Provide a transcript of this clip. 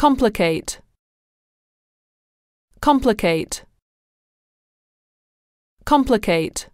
Complicate. Complicate. Complicate.